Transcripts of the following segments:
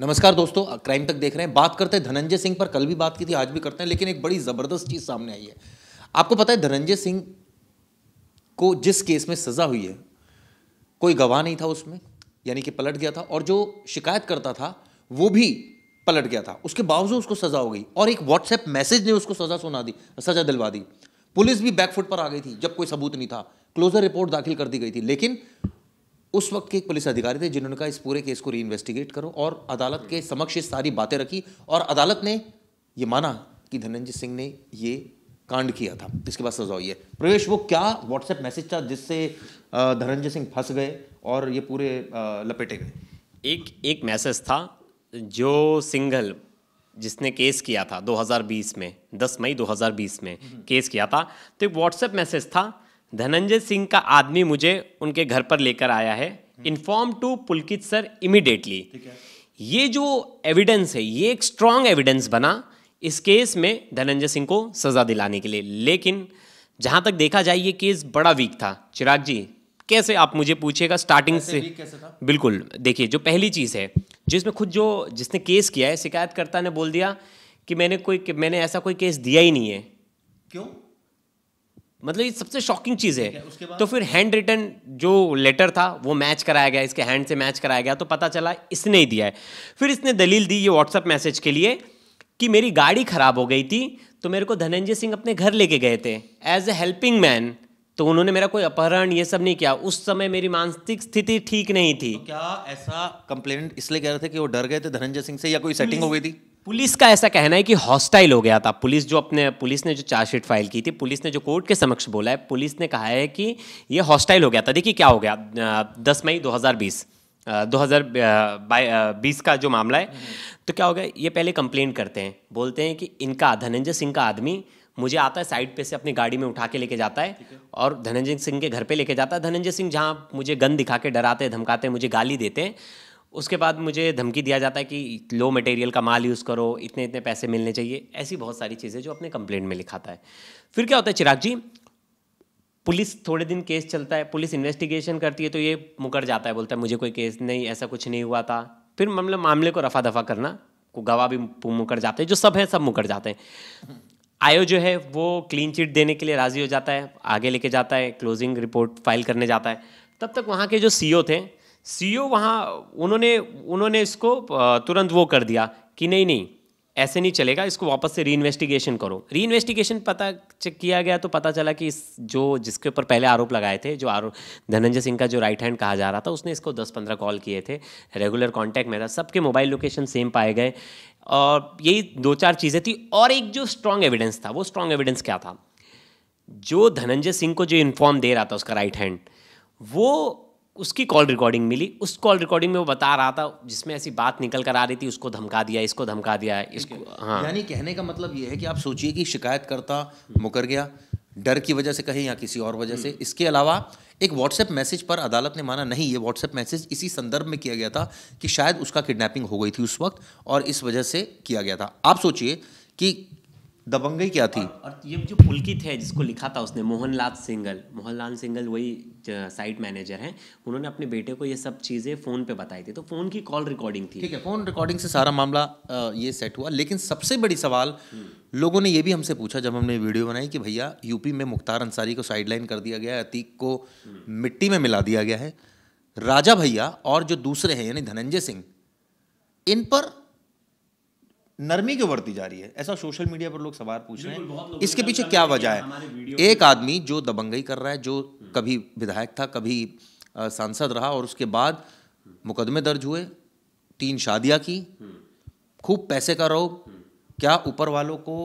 नमस्कार दोस्तों क्राइम तक देख रहे हैं बात करते हैं धनंजय सिंह पर कल भी बात की थी आज भी करते हैं लेकिन एक बड़ी ज़बरदस्त चीज़ सामने आई है आपको पता है धनंजय सिंह को जिस केस में सज़ा हुई है कोई गवाह नहीं था उसमें यानी कि पलट गया था और जो शिकायत करता था वो भी पलट गया था उसके बावजूद उसको सज़ा हो गई और एक व्हाट्सएप मैसेज ने उसको सज़ा सुना दी सज़ा दिलवा दी पुलिस भी बैकफुट पर आ गई थी जब कोई सबूत नहीं था क्लोजर रिपोर्ट दाखिल कर दी गई थी लेकिन उस वक्त के एक पुलिस अधिकारी थे जिन्होंने कहा इस पूरे केस को री इन्वेस्टिगेट करो और अदालत के समक्ष सारी बातें रखी और अदालत ने ये माना कि धनंजय सिंह ने ये कांड किया था इसके बाद सजा हुई है प्रवेश वो क्या व्हाट्सएप मैसेज था जिससे धनंजय सिंह फंस गए और ये पूरे लपेटे गए एक एक मैसेज था जो सिंगल जिसने केस किया था 2020 में 10 मई 2020 में हम्म। केस किया था तो एक व्हाट्सएप मैसेज था धनंजय सिंह का आदमी मुझे उनके घर पर लेकर आया है inform to Pulkit sir immediately ये जो एविडेंस है ये एक स्ट्रांग एविडेंस बना इस केस में धनंजय सिंह को सज़ा दिलाने के लिए लेकिन जहां तक देखा जाए ये केस बड़ा वीक था चिराग जी कैसे आप मुझे पूछेगा स्टार्टिंग से बिल्कुल देखिए जो पहली चीज़ है जिसमें खुद जो जिसने केस किया है शिकायतकर्ता ने बोल दिया कि मैंने कोई मैंने ऐसा कोई केस दिया ही नहीं है क्यों मतलब ये सबसे शॉकिंग चीज़ है तो फिर हैंड रिटर्न जो लेटर था वो मैच कराया गया इसके हैंड से मैच कराया गया तो पता चला इसने ही दिया है फिर इसने दलील दी ये व्हाट्सअप मैसेज के लिए कि मेरी गाड़ी ख़राब हो गई थी तो मेरे को धनंजय सिंह अपने घर लेके गए थे एज ए हेल्पिंग मैन तो उन्होंने मेरा कोई अपहरण ये सब नहीं किया उस समय मेरी मानसिक स्थिति ठीक नहीं थी तो क्या ऐसा कंप्लेनेंट इसलिए कह रहे थे कि वो डर गए थे धनंजय सिंह से या कोई सेटिंग हो गई थी पुलिस का ऐसा कहना है कि हॉस्टाइल हो गया था पुलिस जो अपने पुलिस ने जो चार्जशीट फाइल की थी पुलिस ने जो कोर्ट के समक्ष बोला है पुलिस ने कहा है कि ये हॉस्टाइल हो गया था देखिए क्या हो गया दस मई 2020 बीस का जो मामला है तो क्या हो गया ये पहले कंप्लेन करते हैं बोलते हैं कि इनका धनंजय सिंह का आदमी मुझे आता है साइड पे से अपनी गाड़ी में उठा के लेके जाता है और धनंजय सिंह के घर पे लेके जाता है धनंजय सिंह जहाँ मुझे गन दिखा के डराते धमकाते मुझे गाली देते हैं उसके बाद मुझे धमकी दिया जाता है कि लो मटेरियल का माल यूज़ करो इतने इतने पैसे मिलने चाहिए ऐसी बहुत सारी चीज़ें जो अपने कंप्लेंट में लिखाता है फिर क्या होता है चिराग जी पुलिस थोड़े दिन केस चलता है पुलिस इन्वेस्टिगेशन करती है तो ये मुकर जाता है बोलता है मुझे कोई केस नहीं ऐसा कुछ नहीं हुआ था फिर मतलब मामले को रफा दफा करना को गवाह भी मुकर जाते हैं जो सब हैं सब मुकर जाते हैं आयो जो है वो क्लीन चिट देने के लिए राज़ी हो जाता है आगे लेके जाता है क्लोजिंग रिपोर्ट फाइल करने जाता है तब तक वहाँ के जो सी e थे सीईओ वहाँ उन्होंने उन्होंने इसको तुरंत वो कर दिया कि नहीं नहीं ऐसे नहीं चलेगा इसको वापस से री इन्वेस्टिगेशन करो री इन्वेस्टिगेशन पता किया गया तो पता चला कि इस जो जिसके ऊपर पहले आरोप लगाए थे जो आरोप धनंजय सिंह का जो राइट हैंड कहा जा रहा था उसने इसको दस पंद्रह कॉल किए थे रेगुलर कांटेक्ट में था सबके मोबाइल लोकेशन सेम पाए गए और यही दो चार चीज़ें थी और एक जो स्ट्रांग एविडेंस था वो स्ट्रांग एविडेंस क्या था जो धनंजय सिंह को जो इन्फॉर्म दे रहा था उसका राइट हैंड वो उसकी कॉल रिकॉर्डिंग मिली उस कॉल रिकॉर्डिंग में वो बता रहा था जिसमें ऐसी बात निकल कर आ रही थी उसको धमका दिया इसको धमका दिया है इसको हाँ यानी कहने का मतलब ये है कि आप सोचिए कि शिकायत करता मुकर गया डर की वजह से कहीं या किसी और वजह से हम्म। इसके अलावा एक व्हाट्सएप मैसेज पर अदालत ने माना नहीं ये व्हाट्सएप मैसेज इसी संदर्भ में किया गया था कि शायद उसका किडनैपिंग हो गई थी उस वक्त और इस वजह से किया गया था आप सोचिए कि दबंगई क्या थी और, और ये जो पुलकित है जिसको लिखा था उसने मोहनलाल सिंगल मोहनलाल सिंगल वही साइट मैनेजर हैं उन्होंने अपने बेटे को ये सब चीज़ें फ़ोन पे बताई थी तो फ़ोन की कॉल रिकॉर्डिंग थी ठीक है फ़ोन रिकॉर्डिंग से सारा मामला ये सेट हुआ लेकिन सबसे बड़ी सवाल हम्म। लोगों ने ये भी हमसे पूछा जब हमने वीडियो बनाई कि भैया यूपी में मुख्तार अंसारी को साइडलाइन कर दिया गया है अतीक को हम्म। मिट्टी में मिला दिया गया है राजा भैया और जो दूसरे हैं यानी धनंजय सिंह इन पर नरमी क्यों बढ़ती जा रही है ऐसा सोशल मीडिया पर लोग सवाल पूछ रहे हैं इसके पीछे क्या वजह है एक आदमी जो दबंगई कर रहा है जो हम्म। कभी विधायक था कभी सांसद रहा और उसके बाद मुकदमे दर्ज हुए तीन शादियां की हम्म। खूब पैसे का रोग हम्म। क्या ऊपर वालों को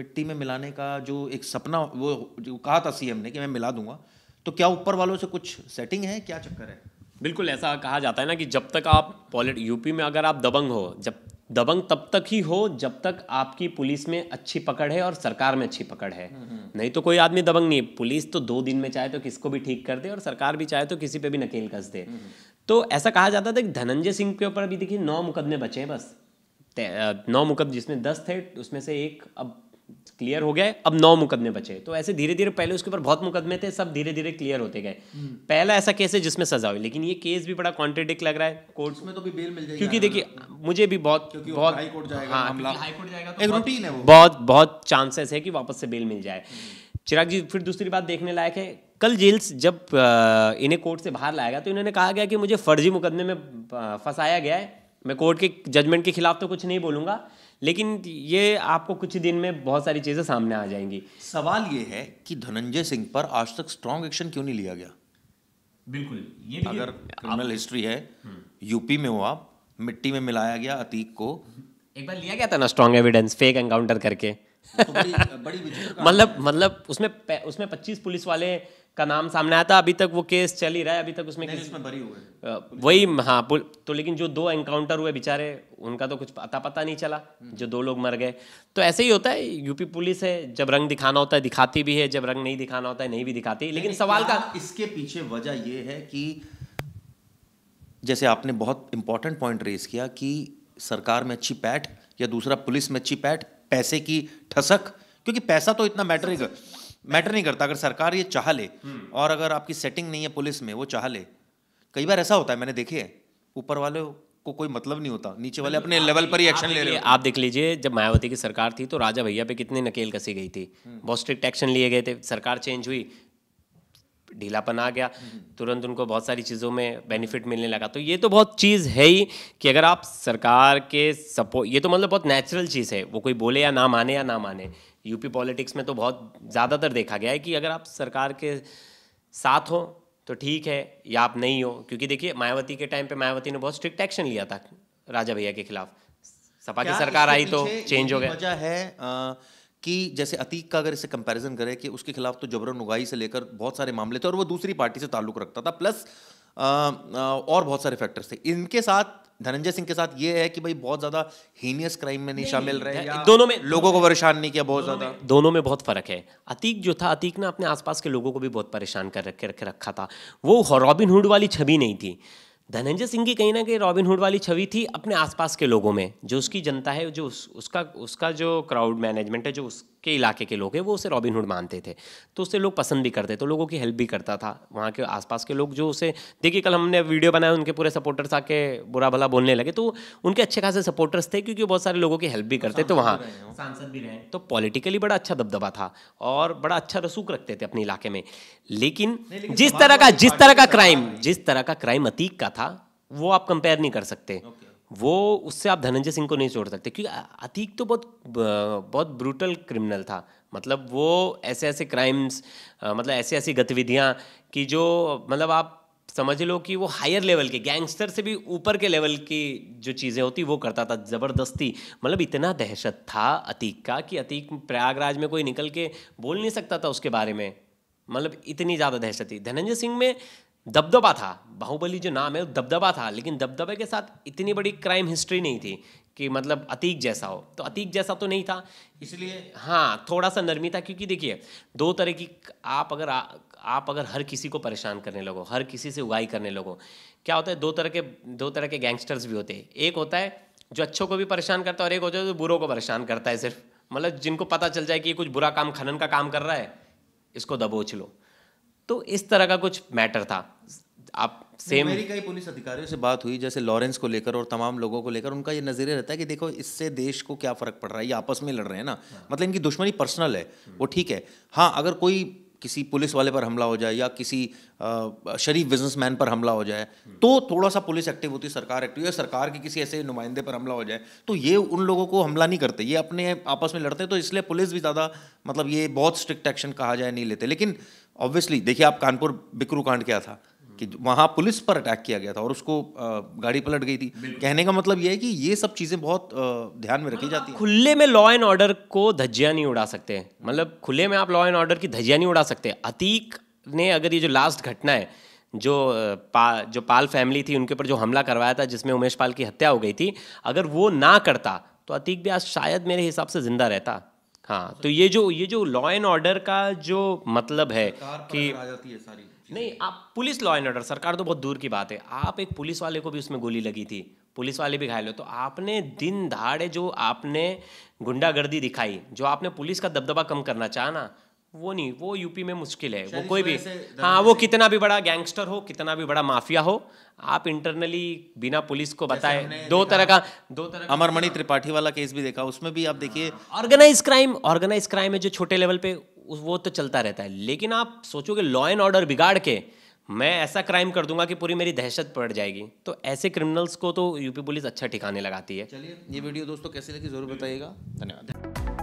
मिट्टी में मिलाने का जो एक सपना वो जो कहा था सीएम ने कि मैं मिला दूंगा तो क्या ऊपर वालों से कुछ सेटिंग है क्या चक्कर है बिल्कुल ऐसा कहा जाता है ना कि जब तक आप पॉलिट यूपी में अगर आप दबंग हो जब दबंग तब तक ही हो जब तक आपकी पुलिस में अच्छी पकड़ है और सरकार में अच्छी पकड़ है नहीं तो कोई आदमी दबंग नहीं पुलिस तो दो दिन में चाहे तो किसको भी ठीक कर दे और सरकार भी चाहे तो किसी पे भी नकेल कस दे तो ऐसा कहा जाता था कि धनंजय सिंह के ऊपर अभी देखिए नौ मुकदमे बचे हैं बस नौ मुकदमे जिसमें दस थे उसमें से एक अब क्लियर हो गया अब नौ मुकदमे बचे तो ऐसे धीरे धीरे पहले उसके ऊपर बहुत मुकदमे थे सब धीरे धीरे क्लियर होते गए हम्म। पहला ऐसा केस है जिसमें सजा हुई लेकिन ये केस भी बड़ा कॉन्ट्रेडिक लग रहा है कोर्ट में तो भी बेल मिल जाएगी क्योंकि देखिए मुझे भी बहुत बहुत हाई कोर्ट जाएगा हाँ, हाई कोर्ट जाएगा तो रूटीन है वो बहुत बहुत चांसेस है कि वापस से बेल मिल जाए हम्म। चिराग जी फिर दूसरी बात देखने लायक है कल जेल्स जब इन्हें कोर्ट से बाहर लाया गया तो इन्होंने कहा गया कि मुझे फर्जी मुकदमे में फंसाया गया है मैं कोर्ट के जजमेंट के खिलाफ तो कुछ नहीं बोलूंगा लेकिन ये आपको कुछ दिन में बहुत सारी चीज़ें सामने आ जाएंगी सवाल ये है कि धनंजय सिंह पर आज तक स्ट्रांग एक्शन क्यों नहीं लिया गया बिल्कुल ये भी अगर क्रिमिनल हिस्ट्री है यूपी हम्म। में हो आप मिट्टी में मिलाया गया अतीक को एक बार लिया गया था ना स्ट्रॉन्ग एविडेंस फेक एनकाउंटर करके तो बड़ी, बड़ी मतलब मतलब उसमें उसमें पच्चीस पुलिस वाले का नाम सामने आया था अभी तक वो केस चल ही रहा है अभी तक उसमें में भरी हुए वही हाँ तो लेकिन जो दो एनकाउंटर हुए बेचारे उनका तो कुछ पता पता नहीं चला हम्म। जो दो लोग मर गए तो ऐसे ही होता है यूपी पुलिस है जब रंग दिखाना होता है दिखाती भी है जब रंग नहीं दिखाना होता है नहीं भी दिखाती लेकिन सवाल का इसके पीछे वजह यह है कि जैसे आपने बहुत इंपॉर्टेंट पॉइंट रेस किया कि सरकार में अच्छी पैठ या दूसरा पुलिस में अच्छी पैठ पैसे की ठसक क्योंकि पैसा तो इतना मैटर ही मैटर नहीं करता अगर सरकार ये चाह ले हम्म। और अगर आपकी सेटिंग नहीं है पुलिस में वो चाह ले कई बार ऐसा होता है मैंने देखे है ऊपर वाले को कोई मतलब नहीं होता नीचे वाले अपने लेवल पर ही एक्शन ले रहे आप देख लीजिए जब मायावती की सरकार थी तो राजा भैया पे कितनी नकेल कसी गई थी हम्म। बहुत स्ट्रिक्ट एक्शन लिए गए थे सरकार चेंज हुई ढीलापन आ गया हम्म। तुरंत उनको बहुत सारी चीज़ों में बेनिफिट मिलने लगा तो ये तो बहुत चीज़ है ही कि अगर आप सरकार के सपोर्ट ये तो मतलब बहुत नेचुरल चीज़ है वो कोई बोले या ना माने या ना माने यूपी पॉलिटिक्स में तो बहुत ज़्यादातर देखा गया है कि अगर आप सरकार के साथ हो तो ठीक है या आप नहीं हो क्योंकि देखिए मायावती के टाइम पे मायावती ने बहुत स्ट्रिक्ट एक्शन लिया था राजा भैया के खिलाफ सपा की सरकार आई तो चेंज हो गया वजह है आ, कि जैसे अतीक का अगर इसे कंपैरिजन करें कि उसके खिलाफ तो जबरन उगाई से लेकर बहुत सारे मामले थे और वो दूसरी पार्टी से ताल्लुक रखता था प्लस आ, आ, और बहुत सारे फैक्टर्स थे इनके साथ धनंजय सिंह के साथ ये है कि भाई बहुत ज्यादा हीनियस क्राइम में नहीं, शामिल रहे दोनों में लोगों को परेशान नहीं किया बहुत ज्यादा दोनों में बहुत फर्क है अतीक जो था अतीक ने अपने आसपास के लोगों को भी बहुत परेशान कर रखे रखे रखा था वो रॉबिन हुड वाली छवि नहीं थी धनंजय सिंह की कहीं ना कहीं रॉबिन हुड वाली छवि थी अपने आसपास के लोगों में जो उसकी जनता है जो उस, उसका उसका जो क्राउड मैनेजमेंट है जो उस के इलाके के लोग हैं वो उसे रॉबिनहुड मानते थे तो उसे लोग पसंद भी करते तो लोगों की हेल्प भी करता था वहाँ के आसपास के लोग जो उसे देखिए कल हमने वीडियो बनाया उनके पूरे सपोर्टर्स आके बुरा भला बोलने लगे तो उनके अच्छे खासे सपोर्टर्स थे क्योंकि बहुत सारे लोगों की हेल्प भी करते तो वहाँ सांसद भी रहे तो पॉलिटिकली बड़ा अच्छा दबदबा था और बड़ा अच्छा रसूख रखते थे अपने इलाके में लेकिन जिस तरह का जिस तरह का क्राइम जिस तरह का क्राइम अतीक का था वो आप कंपेयर नहीं कर सकते okay. वो उससे आप धनंजय सिंह को नहीं छोड़ सकते क्योंकि अतीक तो बहुत बहुत ब्रूटल क्रिमिनल था मतलब वो ऐसे ऐसे क्राइम्स मतलब ऐसी ऐसी गतिविधियाँ कि जो मतलब आप समझ लो कि वो हायर लेवल के गैंगस्टर से भी ऊपर के लेवल की जो चीज़ें होती वो करता था ज़बरदस्ती मतलब इतना दहशत था अतीक का कि अतीक प्रयागराज में कोई निकल के बोल नहीं सकता था उसके बारे में मतलब इतनी ज़्यादा दहशत थी धनंजय सिंह में दबदबा था बाहुबली जो नाम है वो दबदबा था लेकिन दबदबे के साथ इतनी बड़ी क्राइम हिस्ट्री नहीं थी कि मतलब अतीक जैसा हो तो अतीक जैसा तो नहीं था इसलिए हाँ थोड़ा सा नरमी था क्योंकि देखिए दो तरह की आप अगर आ, आप अगर हर किसी को परेशान करने लगो हर किसी से उगाई करने लगो क्या होता है दो तरह के दो तरह के गैंगस्टर्स भी होते हैं एक होता है जो अच्छों को भी परेशान करता है और एक होता है जो बुरों को परेशान करता है सिर्फ मतलब जिनको पता चल जाए कि ये कुछ बुरा काम खनन का काम कर रहा है इसको दबोच लो तो इस तरह का कुछ मैटर था आप सेम मेरी कई पुलिस अधिकारियों से बात हुई जैसे लॉरेंस को लेकर और तमाम लोगों को लेकर उनका ये नजरिया रहता है कि देखो इससे देश को क्या फर्क पड़ रहा है ये आपस में लड़ रहे हैं ना हाँ। मतलब इनकी दुश्मनी पर्सनल है हम्म। वो ठीक है हाँ अगर कोई किसी पुलिस वाले पर हमला हो जाए या किसी शरीफ बिजनेसमैन पर हमला हो जाए हम्म। तो थोड़ा सा पुलिस एक्टिव होती है सरकार एक्टिव या सरकार के किसी ऐसे नुमाइंदे पर हमला हो जाए तो ये उन लोगों को हमला नहीं करते ये अपने आपस में लड़ते हैं तो इसलिए पुलिस भी ज़्यादा मतलब ये बहुत स्ट्रिक्ट एक्शन कहा जाए नहीं लेते लेकिन ऑब्वियसली देखिए आप कानपुर बिक्रू कांड क्या था कि हम्म। वहाँ पुलिस पर अटैक किया गया था और उसको गाड़ी पलट गई थी कहने का मतलब यह है कि ये सब चीज़ें बहुत ध्यान में रखी जाती हैं खुले में लॉ एंड ऑर्डर को धज्जियाँ नहीं उड़ा सकते मतलब खुले में आप लॉ एंड ऑर्डर की धज्जियाँ नहीं उड़ा सकते अतीक ने अगर ये जो लास्ट घटना है जो पा जो पाल फैमिली थी उनके ऊपर जो हमला करवाया था जिसमें उमेश पाल की हत्या हो गई थी अगर वो ना करता तो अतीक भी आज शायद मेरे हिसाब से ज़िंदा रहता हाँ, हाँ तो ये जो ये जो लॉ एंड ऑर्डर का जो मतलब है कि नहीं आप पुलिस लॉ एंड ऑर्डर सरकार तो बहुत दूर की बात है आप एक पुलिस वाले को भी उसमें गोली लगी थी पुलिस वाले भी घायल हो तो आपने दिन दहाड़े जो आपने गुंडागर्दी दिखाई जो आपने पुलिस का दबदबा कम करना चाहा ना वो नहीं वो यूपी में मुश्किल है वो कोई भी हाँ वो कितना भी बड़ा गैंगस्टर हो कितना भी बड़ा माफिया हो आप इंटरनली बिना पुलिस को बताए दो तरह का दो तरह मणि त्रिपाठी वाला केस भी देखा उसमें भी आप देखिए ऑर्गेनाइज क्राइम ऑर्गेनाइज क्राइम है जो छोटे लेवल पे वो तो चलता रहता है लेकिन आप सोचोगे लॉ एंड ऑर्डर बिगाड़ के मैं ऐसा क्राइम कर दूंगा कि पूरी मेरी दहशत पड़ जाएगी तो ऐसे क्रिमिनल्स को तो यूपी पुलिस अच्छा ठिकाने लगाती है चलिए ये वीडियो दोस्तों कैसे लगी जरूर बताइएगा धन्यवाद